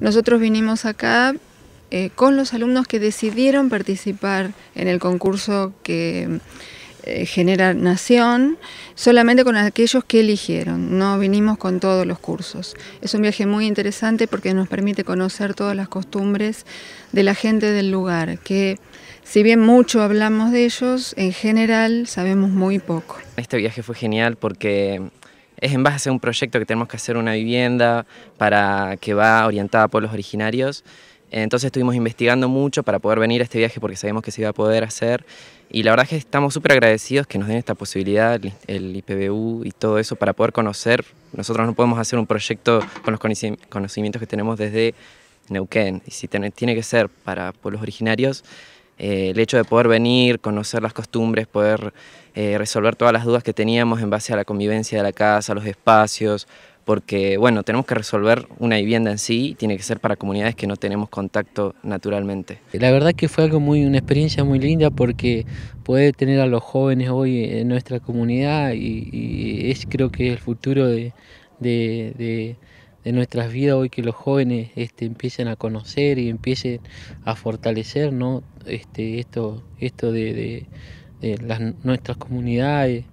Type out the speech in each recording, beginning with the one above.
Nosotros vinimos acá eh, con los alumnos que decidieron participar en el concurso que eh, genera Nación, solamente con aquellos que eligieron, no vinimos con todos los cursos. Es un viaje muy interesante porque nos permite conocer todas las costumbres de la gente del lugar, que si bien mucho hablamos de ellos, en general sabemos muy poco. Este viaje fue genial porque es en base a un proyecto que tenemos que hacer una vivienda para que va orientada a pueblos originarios. Entonces estuvimos investigando mucho para poder venir a este viaje porque sabíamos que se iba a poder hacer y la verdad es que estamos súper agradecidos que nos den esta posibilidad, el IPBU y todo eso para poder conocer. Nosotros no podemos hacer un proyecto con los conocimientos que tenemos desde Neuquén y si tiene que ser para pueblos originarios, eh, el hecho de poder venir, conocer las costumbres, poder eh, resolver todas las dudas que teníamos en base a la convivencia de la casa, los espacios, porque bueno, tenemos que resolver una vivienda en sí, tiene que ser para comunidades que no tenemos contacto naturalmente. La verdad que fue algo muy, una experiencia muy linda porque poder tener a los jóvenes hoy en nuestra comunidad y, es creo que el futuro de de nuestras vidas hoy que los jóvenes este, empiecen a conocer y empiecen a fortalecer ¿no? este, esto, esto de, nuestras comunidades,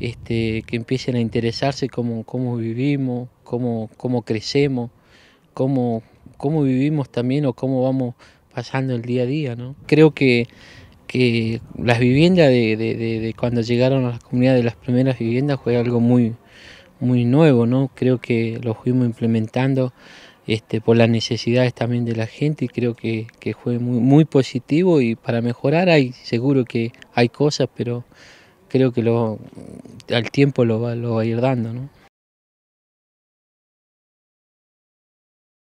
este, que empiecen a interesarse cómo, cómo vivimos, cómo, cómo crecemos, cómo, vivimos también o cómo vamos pasando el día a día. ¿no? Creo que, que las viviendas de, cuando llegaron a las comunidades de las primeras viviendas fue algo muy, muy nuevo, ¿no? Creo que lo fuimos implementando este, por las necesidades también de la gente y creo que, fue muy, muy, positivo y para mejorar hay seguro que hay cosas, pero creo que lo, al tiempo lo va, lo va a ir dando, ¿no?